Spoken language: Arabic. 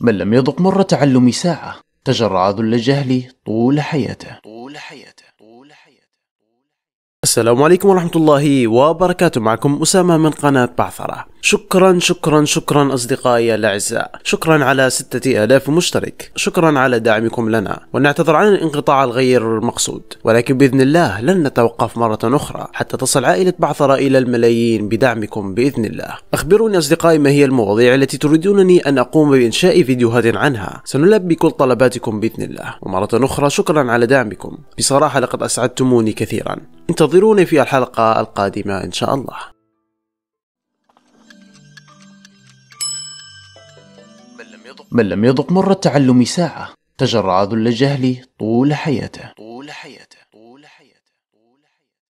من لم يذق مر تعلم ساعة تجرع ذل الجهل طول حياته طول حياته السلام عليكم ورحمة الله وبركاته معكم أسامة من قناة بعثرة شكرا شكرا شكرا أصدقائي الأعزاء شكرا على ستة آلاف مشترك شكرا على دعمكم لنا ونعتذر عن الانقطاع الغير المقصود ولكن بإذن الله لن نتوقف مرة أخرى حتى تصل عائلة بعثرة إلى الملايين بدعمكم بإذن الله أخبروني أصدقائي ما هي المواضيع التي تريدونني أن أقوم بإنشاء فيديوهات عنها سنلبي كل طلباتكم بإذن الله ومرة أخرى شكرا على دعمكم بصراحة لقد أسعدتموني كثيرا انتظروني في الحلقة القادمة إن شاء الله من لم يضق مر التعلم ساعة تجرع ذل الجهل طول حياته طول حياته طول حياته